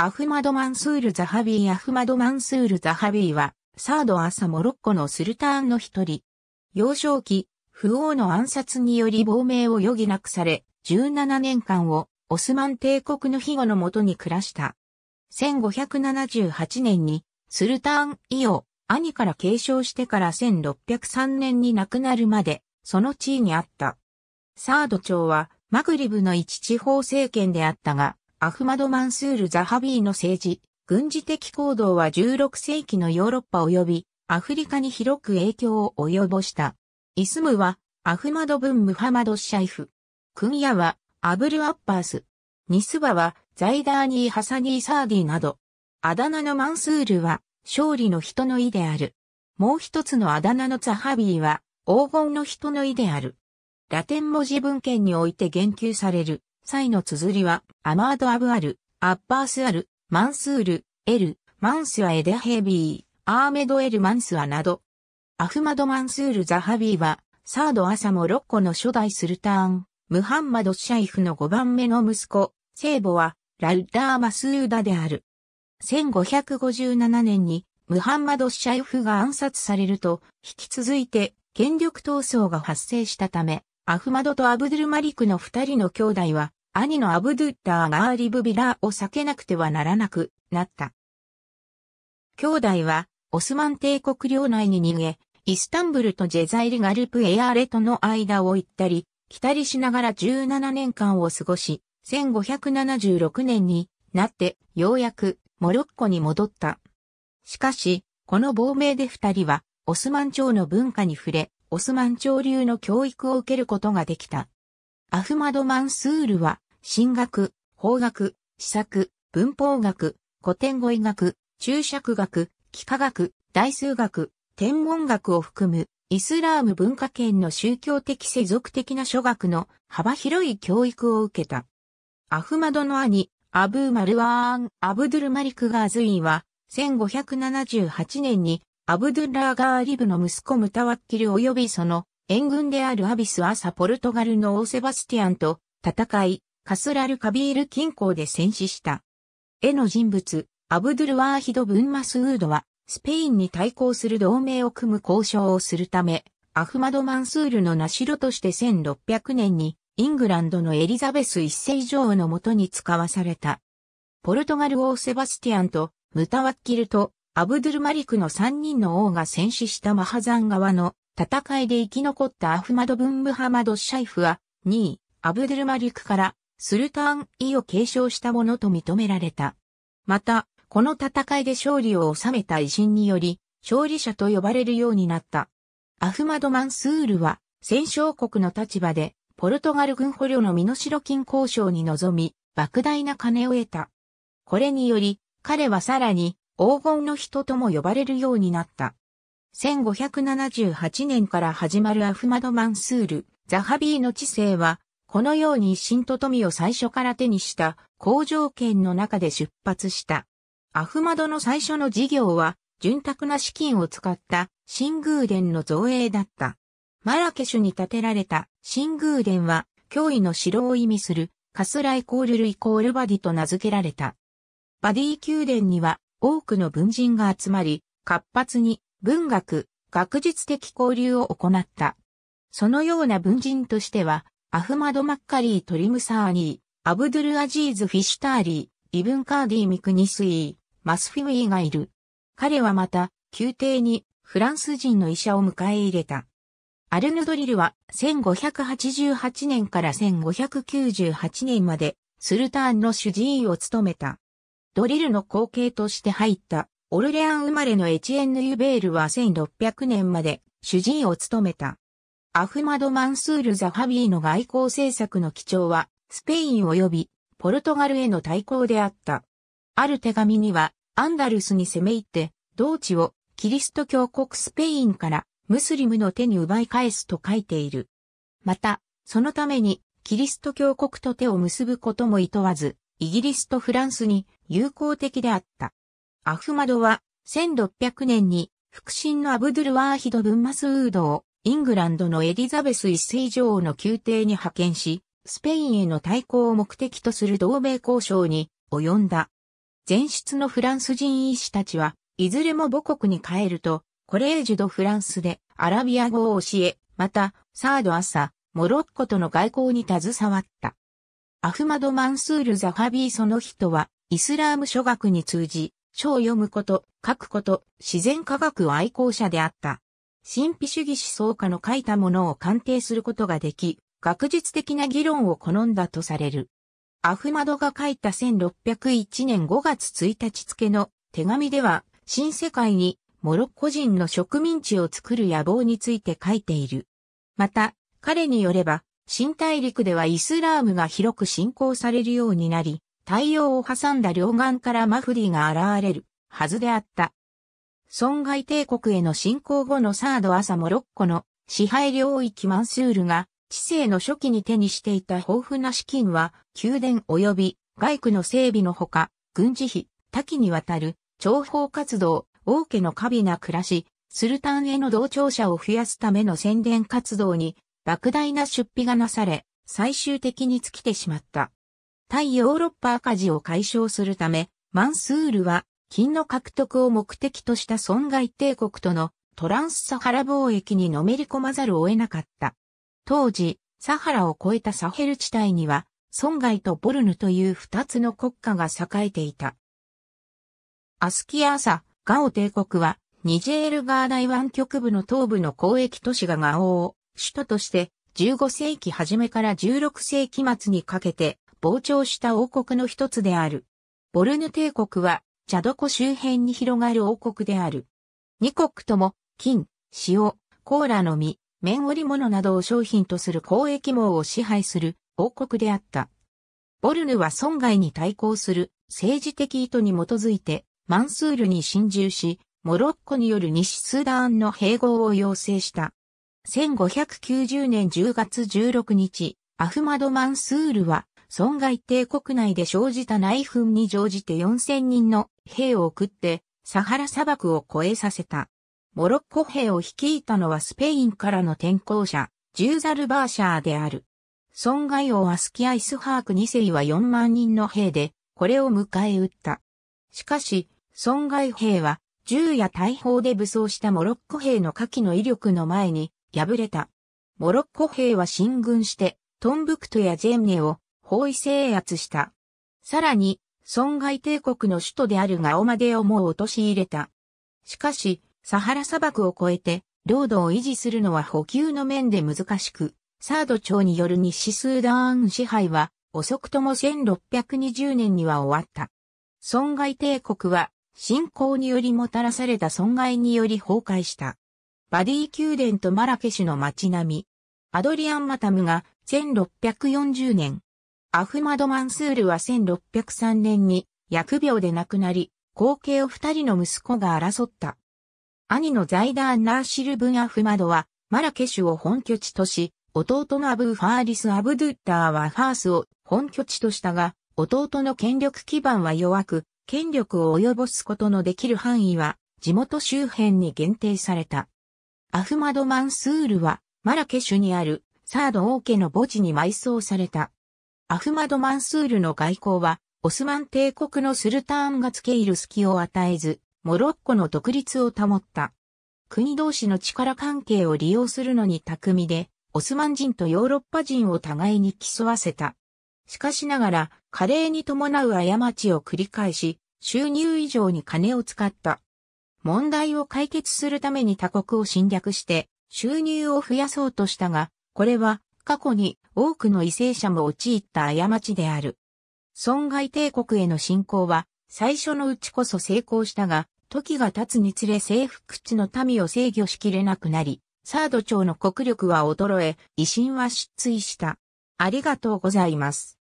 アフマド・マンスール・ザハビーアフマド・マンスール・ザハビーは、サード朝モロッコのスルターンの一人。幼少期、不王の暗殺により亡命を余儀なくされ、17年間をオスマン帝国の庇護のもとに暮らした。1578年に、スルターン・イを兄から継承してから1603年に亡くなるまで、その地位にあった。サード朝は、マグリブの一地方政権であったが、アフマド・マンスール・ザハビーの政治、軍事的行動は16世紀のヨーロッパ及びアフリカに広く影響を及ぼした。イスムはアフマド・ブン・ムハマド・シャイフ。クンヤはアブル・アッパース。ニスバはザイダーニー・ハサニー・サーディなど。あだ名のマンスールは勝利の人の意である。もう一つのあだ名のザハビーは黄金の人の意である。ラテン文字文献において言及される。際の綴りは、アマード・アブ・アル、アッバース・アル、マンスール、エル、マンスア・エデ・ヘビー、アーメド・エル・マンスアなど。アフマド・マンスール・ザ・ハビーは、サード・アサモロッコの初代スルターン、ムハンマド・シャイフの5番目の息子、聖母は、ラウダー・マスーダである。1557年に、ムハンマド・シャイフが暗殺されると、引き続いて、権力闘争が発生したため、アフマドとアブドゥルマリクの二人の兄弟は、兄のアブドゥッターがアーリブビラーを避けなくてはならなくなった。兄弟は、オスマン帝国領内に逃げ、イスタンブルとジェザイリガルプエアーレとの間を行ったり、来たりしながら17年間を過ごし、1576年になってようやくモロッコに戻った。しかし、この亡命で二人はオスマン朝の文化に触れ、オスマン朝流の教育を受けることができた。アフマド・マンスールは、神学、法学、史作、文法学、古典語医学、注釈学、幾何学、大数学、天文学を含む、イスラーム文化圏の宗教的世俗的な諸学の幅広い教育を受けた。アフマドの兄、アブー・マルワーン・アブドゥル・マリク・ガーズインは、1578年にアブドゥル・ラー・ガーリブの息子ムタワッキル及びその援軍であるアビスサ・ポルトガルのオーセバスティアンと戦い、カスラルカビール近郊で戦死した。絵の人物、アブドゥルワーヒド・ブンマスウードは、スペインに対抗する同盟を組む交渉をするため、アフマド・マンスールの名城として1600年に、イングランドのエリザベス一世女王のもとに使わされた。ポルトガル王セバスティアンと、ムタワッキルと、アブドゥルマリクの3人の王が戦死したマハザン川の戦いで生き残ったアフマド・ブンムハマド・シャイフは、2位、アブドゥルマリクから、スルターン・イを継承したものと認められた。また、この戦いで勝利を収めた偉人により、勝利者と呼ばれるようになった。アフマド・マンスールは、戦勝国の立場で、ポルトガル軍捕虜の身代金交渉に臨み、莫大な金を得た。これにより、彼はさらに、黄金の人とも呼ばれるようになった。1578年から始まるアフマド・マンスール、ザハビーの治世は、このように心と富を最初から手にした好条件の中で出発した。アフマドの最初の事業は、潤沢な資金を使った新宮殿の造営だった。マラケシュに建てられた新宮殿は、脅威の城を意味するカスライコールルイコールバディと名付けられた。バディ宮殿には多くの文人が集まり、活発に文学、学術的交流を行った。そのような文人としては、アフマド・マッカリー・トリムサーニー、アブドゥル・アジーズ・フィシュターリー、イブン・カーディ・ミクニスイー、マスフィウィーがいる。彼はまた、宮廷にフランス人の医者を迎え入れた。アルヌドリルは1588年から1598年までスルターンの主治医を務めた。ドリルの後継として入ったオルレアン生まれのエチエンヌ・ユベールは1600年まで主人を務めた。アフマド・マンスール・ザ・ハビーの外交政策の基調は、スペイン及びポルトガルへの対抗であった。ある手紙には、アンダルスに攻め入って、同地をキリスト教国スペインからムスリムの手に奪い返すと書いている。また、そのためにキリスト教国と手を結ぶことも厭わず、イギリスとフランスに友好的であった。アフマドは、1600年に、腹心のアブドゥルワーヒド・ブンマスウードを、イングランドのエリザベス一世女王の宮廷に派遣し、スペインへの対抗を目的とする同盟交渉に及んだ。前出のフランス人医師たちは、いずれも母国に帰ると、コレージュ・ド・フランスでアラビア語を教え、また、サードアサ、モロッコとの外交に携わった。アフマド・マンスール・ザファビーその人は、イスラーム諸学に通じ、書を読むこと、書くこと、自然科学愛好者であった。神秘主義思想家の書いたものを鑑定することができ、学術的な議論を好んだとされる。アフマドが書いた1601年5月1日付の手紙では、新世界にモロッコ人の植民地を作る野望について書いている。また、彼によれば、新大陸ではイスラームが広く信仰されるようになり、太陽を挟んだ両岸からマフディが現れるはずであった。損害帝国への侵攻後のサード朝モロッコの支配領域マンスールが知性の初期に手にしていた豊富な資金は宮殿及び外区の整備のほか、軍事費、多岐にわたる諜報活動、王家の過微な暮らし、スルタンへの同調者を増やすための宣伝活動に莫大な出費がなされ、最終的に尽きてしまった。対ヨーロッパ赤字を解消するため、マンスールは金の獲得を目的とした損害帝国とのトランスサハラ貿易にのめり込まざるを得なかった。当時、サハラを越えたサヘル地帯には、損害とボルヌという二つの国家が栄えていた。アスキアーサ、ガオ帝国は、ニジェールガダイ湾局部の東部の交易都市がガオを、首都として、15世紀初めから16世紀末にかけて、膨張した王国の一つである。ボルヌ帝国は、チャド湖周辺に広がる王国である。二国とも、金、塩、コーラの実、綿織物などを商品とする交易網を支配する王国であった。ボルヌは損害に対抗する政治的意図に基づいてマンスールに侵入し、モロッコによる西スーダンの併合を要請した。1590年10月16日、アフマド・マンスールは損害帝国内で生じた内紛に乗じて4000人の兵を送って、サハラ砂漠を越えさせた。モロッコ兵を率いたのはスペインからの転校者、ジューザルバーシャーである。損害王アスキアイスハーク2世は4万人の兵で、これを迎え撃った。しかし、損害兵は、銃や大砲で武装したモロッコ兵の火器の威力の前に、敗れた。モロッコ兵は進軍して、トンブクトやジェンネを包囲制圧した。さらに、損害帝国の首都であるガオマデをもう落とし入れた。しかし、サハラ砂漠を越えて、領土を維持するのは補給の面で難しく、サード朝による西スーダーン支配は、遅くとも1620年には終わった。損害帝国は、侵攻によりもたらされた損害により崩壊した。バディ宮殿とマラケシュの街並み。アドリアン・マタムが1640年、アフマド・マンスールは1603年に疫病で亡くなり、後継を二人の息子が争った。兄のザイダー・ナーシル・ブン・アフマドは、マラケシュを本拠地とし、弟のアブファーリス・アブドゥッターはファースを本拠地としたが、弟の権力基盤は弱く、権力を及ぼすことのできる範囲は、地元周辺に限定された。アフマド・マンスールは、マラケシュにある、サード王家の墓地に埋葬された。アフマド・マンスールの外交は、オスマン帝国のスルターンが付け入る隙を与えず、モロッコの独立を保った。国同士の力関係を利用するのに巧みで、オスマン人とヨーロッパ人を互いに競わせた。しかしながら、加齢に伴う過ちを繰り返し、収入以上に金を使った。問題を解決するために他国を侵略して、収入を増やそうとしたが、これは過去に多くの為政者も陥った過ちである。損害帝国への侵攻は、最初のうちこそ成功したが、時が経つにつれ征服地の民を制御しきれなくなり、サード朝の国力は衰え、維新は失墜した。ありがとうございます。